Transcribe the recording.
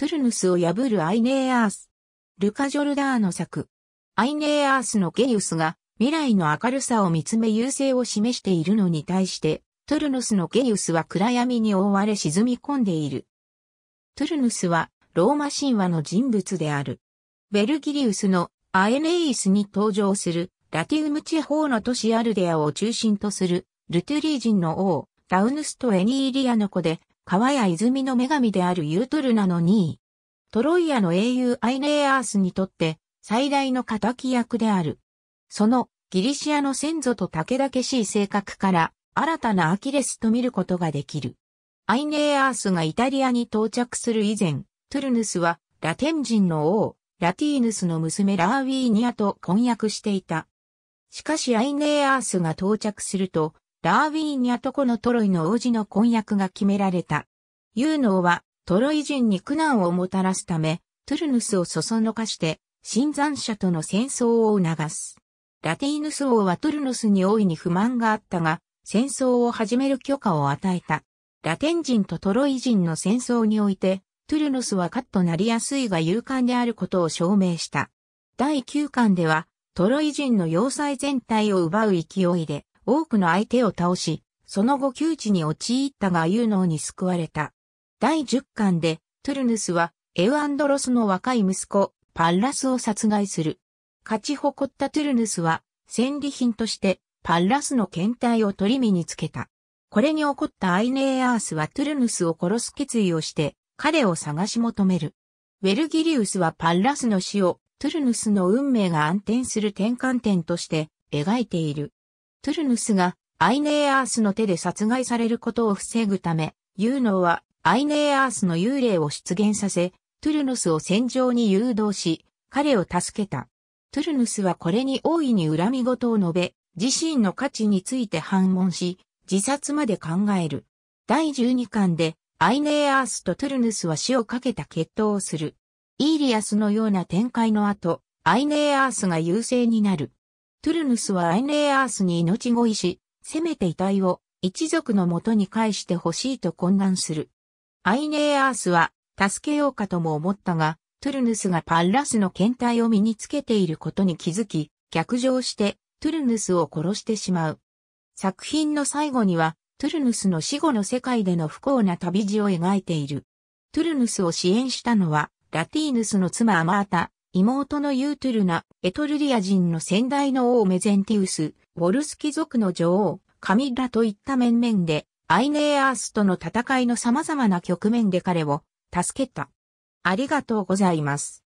トゥルヌスを破るアイネーアース。ルカ・ジョルダーの作。アイネーアースのゲイウスが未来の明るさを見つめ優勢を示しているのに対して、トゥルヌスのゲイウスは暗闇に覆われ沈み込んでいる。トゥルヌスはローマ神話の人物である。ベルギリウスのアエネイスに登場するラティウム地方の都市アルデアを中心とするルトゥリー人の王ダウヌスとエニーリアの子で川や泉の女神であるユートルナの2位。トロイアの英雄アイネーアースにとって最大の敵役である。そのギリシアの先祖と武々しい性格から新たなアキレスと見ることができる。アイネーアースがイタリアに到着する以前、トゥルヌスはラテン人の王、ラティーヌスの娘ラーウィーニアと婚約していた。しかしアイネーアースが到着すると、ラーウィーニャとこのトロイの王子の婚約が決められた。ユーノーはトロイ人に苦難をもたらすため、トゥルヌスをそそのかして、新山者との戦争を促す。ラティーヌス王はトゥルヌスに大いに不満があったが、戦争を始める許可を与えた。ラテン人とトロイ人の戦争において、トゥルヌスはカッとなりやすいが勇敢であることを証明した。第9巻では、トロイ人の要塞全体を奪う勢いで、多くの相手を倒し、その後窮地に陥ったが有能に救われた。第10巻で、トゥルヌスは、エウアンドロスの若い息子、パッラスを殺害する。勝ち誇ったトゥルヌスは、戦利品として、パッラスの検体を取り身につけた。これに怒ったアイネーアースはトゥルヌスを殺す決意をして、彼を探し求める。ウェルギリウスはパッラスの死を、トゥルヌスの運命が暗転する転換点として、描いている。トゥルヌスがアイネーアースの手で殺害されることを防ぐため、ユーノーはアイネーアースの幽霊を出現させ、トゥルヌスを戦場に誘導し、彼を助けた。トゥルヌスはこれに大いに恨み事を述べ、自身の価値について反問し、自殺まで考える。第12巻で、アイネーアースとトゥルヌスは死をかけた決闘をする。イーリアスのような展開の後、アイネーアースが優勢になる。トゥルヌスはアイネーアースに命乞いし、せめて遺体を一族のもとに返してほしいと懇願する。アイネーアースは助けようかとも思ったが、トゥルヌスがパンラスの検体を身につけていることに気づき、逆上してトゥルヌスを殺してしまう。作品の最後には、トゥルヌスの死後の世界での不幸な旅路を描いている。トゥルヌスを支援したのは、ラティーヌスの妻アマータ、妹のユートゥルナ、エトルリア人の先代の王メゼンティウス、ウォルス貴族の女王、カミラといった面々で、アイネーアースとの戦いの様々な局面で彼を助けた。ありがとうございます。